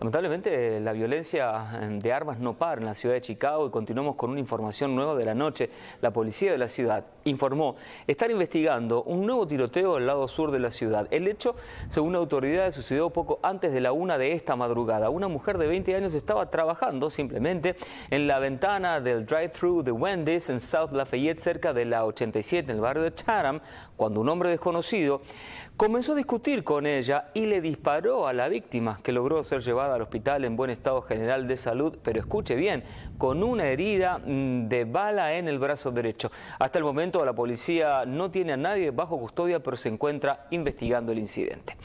Lamentablemente la violencia em, de armas no para en la ciudad de Chicago y continuamos con una información nueva de la noche. La policía de la ciudad informó estar investigando un nuevo tiroteo al lado sur de la ciudad. El hecho, según autoridades, sucedió poco antes de la una de esta madrugada. Una mujer de 20 años estaba trabajando simplemente en la ventana del drive-thru de Wendy's en South Lafayette, cerca de la 87, en el barrio de Chatham, cuando un hombre desconocido comenzó a discutir con ella y le disparó a la víctima, que logró ser llevada al hospital en buen estado general de salud, pero escuche bien, con una herida mm, de bala en el brazo derecho. Hasta el momento la policía no tiene a nadie bajo custodia, pero se encuentra investigando el incidente.